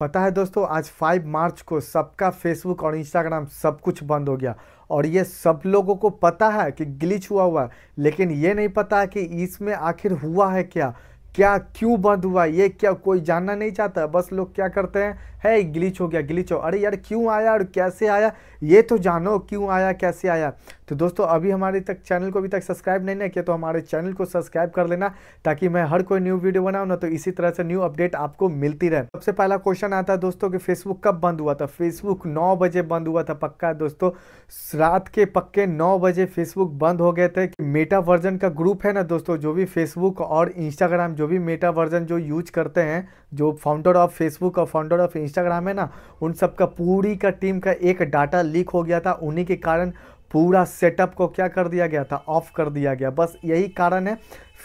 पता है दोस्तों आज 5 मार्च को सबका फेसबुक और इंस्टाग्राम सब कुछ बंद हो गया और ये सब लोगों को पता है कि ग्लिच हुआ हुआ है लेकिन ये नहीं पता है कि इसमें आखिर हुआ है क्या क्या क्यों बंद हुआ ये क्या कोई जानना नहीं चाहता बस लोग क्या करते हैं है ग्लिच हो गया ग्लिच हो अरे यार क्यों आया और कैसे आया ये तो जानो क्यों आया कैसे आया तो दोस्तों अभी हमारे तक चैनल को अभी तक सब्सक्राइब नहीं ना किया तो हमारे चैनल को सब्सक्राइब कर लेना ताकि मैं हर कोई न्यू वीडियो बनाऊँ ना तो इसी तरह से न्यू अपडेट आपको मिलती रहे सबसे पहला क्वेश्चन आता है दोस्तों कि फेसबुक कब बंद हुआ था फेसबुक नौ बजे बंद हुआ था पक्का दोस्तों रात के पक्के नौ बजे फेसबुक बंद हो गए थे मेटा वर्जन का ग्रुप है ना दोस्तों जो भी फेसबुक और इंस्टाग्राम जो भी मेटा वर्जन जो यूज करते हैं जो फाउंडर ऑफ फेसबुक और फाउंडर ऑफ इंस्टाग्राम है ना उन सब का पूरी का टीम का एक डाटा लीक हो गया था उन्हीं के कारण पूरा सेटअप को क्या कर दिया गया था ऑफ कर दिया गया बस यही कारण है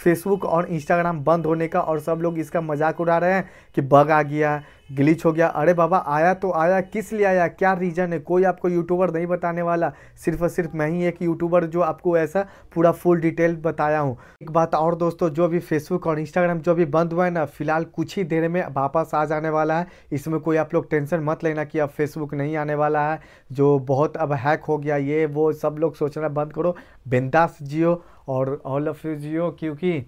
फेसबुक और इंस्टाग्राम बंद होने का और सब लोग इसका मजाक उड़ा रहे हैं कि बग आ गया ग्लिच हो गया अरे बाबा आया तो आया किस लिए आया क्या रीज़न है कोई आपको यूट्यूबर नहीं बताने वाला सिर्फ और सिर्फ मैं ही एक यूट्यूबर जो आपको ऐसा पूरा फुल डिटेल बताया हूँ एक बात और दोस्तों जो भी फेसबुक और इंस्टाग्राम जो भी बंद हुआ है ना फिलहाल कुछ ही देर में वापस आ जाने वाला है इसमें कोई आप लोग टेंशन मत लेना कि अब फेसबुक नहीं आने वाला है जो बहुत अब हैक हो गया ये वो सब लोग सोचना बंद करो बिंदास जियो और ऑल ऑफ यू जियो क्योंकि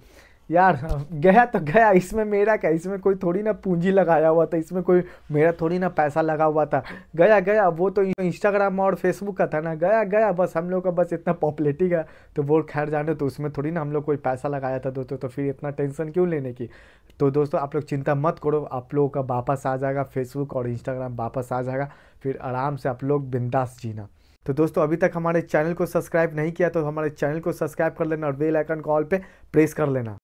यार गया तो गया इसमें मेरा क्या इसमें कोई थोड़ी ना पूंजी लगाया हुआ था इसमें कोई मेरा थोड़ी ना पैसा लगा हुआ था गया गया वो तो इंस्टाग्राम और फेसबुक का था ना गया गया बस हम लोग का बस इतना पॉपुलरिटी का तो वो खैर जाने तो उसमें थोड़ी ना हम लोग कोई पैसा लगाया था दोस्तों तो फिर इतना टेंशन क्यों लेने की तो दोस्तों आप लोग चिंता मत करो आप लोगों का वापस आ जाएगा फेसबुक और इंस्टाग्राम वापस आ जाएगा फिर आराम से आप लोग बिंदास जीना तो दोस्तों अभी तक हमारे चैनल को सब्सक्राइब नहीं किया तो हमारे चैनल को सब्सक्राइब कर लेना और बेल आइकन कॉल पे प्रेस कर लेना